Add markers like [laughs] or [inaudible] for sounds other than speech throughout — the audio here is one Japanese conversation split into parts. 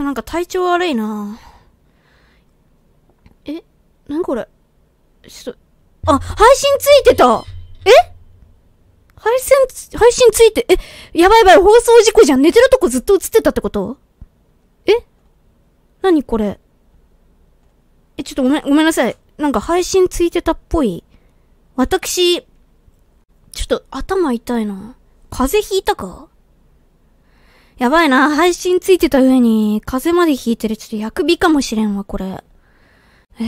ちなんか体調悪いなえ何これちょっと、あ、配信ついてたえ配信、配信ついて、え、やばいやばい、放送事故じゃん。寝てるとこずっと映ってたってことえ何これえ、ちょっとごめん、ごめんなさい。なんか配信ついてたっぽい。私、ちょっと頭痛いな。風邪ひいたかやばいな、配信ついてた上に、風邪まで引いてる。ちょっと薬味かもしれんわ、これ。え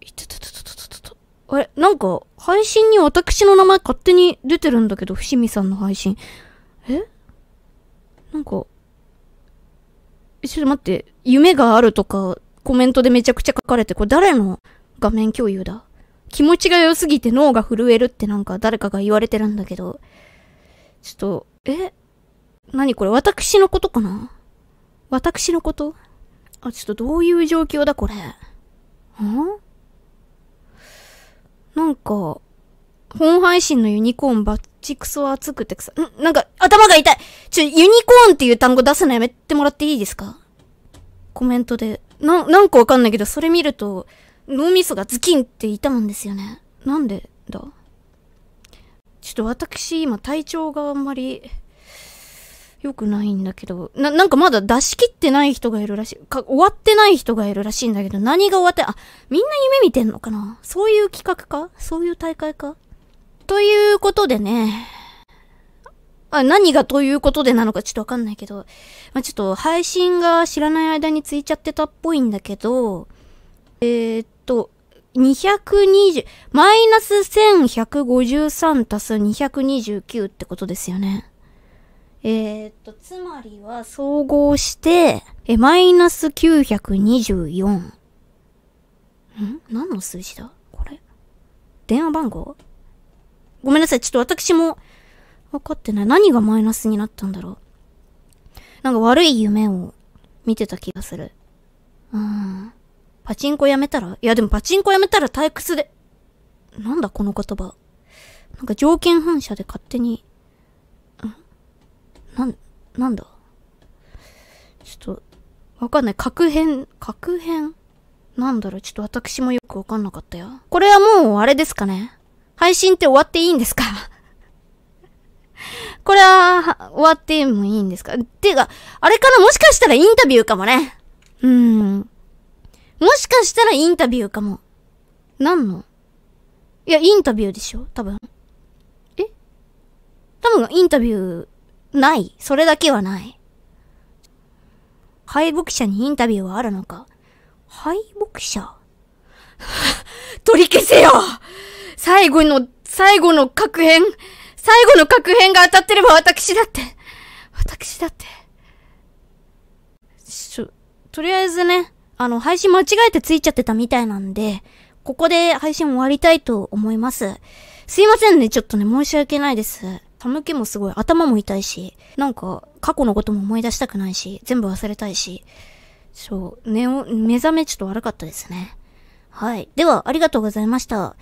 いたっとたたっと。あれ、なんか、配信に私の名前勝手に出てるんだけど、伏見さんの配信。えなんか、ちょっと待って、夢があるとか、コメントでめちゃくちゃ書かれて、これ誰の画面共有だ気持ちが良すぎて脳が震えるってなんか誰かが言われてるんだけど、ちょっと、え何これ私のことかな私のことあ、ちょっとどういう状況だこれ。んなんか、本配信のユニコーンバッチクソ熱くてくさ、んなんか頭が痛いちょ、ユニコーンっていう単語出すのやめてもらっていいですかコメントで。な、なんかわかんないけど、それ見ると、脳みそがズキンって痛むんですよね。なんでだちょっと私今体調があんまり良くないんだけど、な、なんかまだ出し切ってない人がいるらしい。か、終わってない人がいるらしいんだけど、何が終わって、あ、みんな夢見てんのかなそういう企画かそういう大会かということでね、あ、何がということでなのかちょっとわかんないけど、まあ、ちょっと配信が知らない間についちゃってたっぽいんだけど、えー、っと、220、マイナス1153足す229ってことですよね。えー、っと、つまりは総合して、え、マイナス924。ん何の数字だこれ。電話番号ごめんなさい。ちょっと私も分かってない。何がマイナスになったんだろう。なんか悪い夢を見てた気がする。うん。パチンコやめたらいやでもパチンコやめたら退屈で。なんだこの言葉。なんか条件反射で勝手になん、なんだちょっと、わかんない。核変、核変なんだろう、ちょっと私もよくわかんなかったよ。これはもう、あれですかね配信って終わっていいんですか [laughs] これは、終わってもいいんですかていうか、あれかなもしかしたらインタビューかもね。うーん。もしかしたらインタビューかも。なんのいや、インタビューでしょ多分。え多分インタビューない。それだけはない。敗北者にインタビューはあるのか敗北者 [laughs] 取り消せよ最後の、最後の格変最後の格変が当たってれば私だって私だってしょ、とりあえずね、あの、配信間違えてついちゃってたみたいなんで、ここで配信終わりたいと思います。すいませんね、ちょっとね、申し訳ないです。寒気もすごい、頭も痛いし、なんか、過去のことも思い出したくないし、全部忘れたいし、そう、寝を、目覚めちょっと悪かったですね。はい。では、ありがとうございました。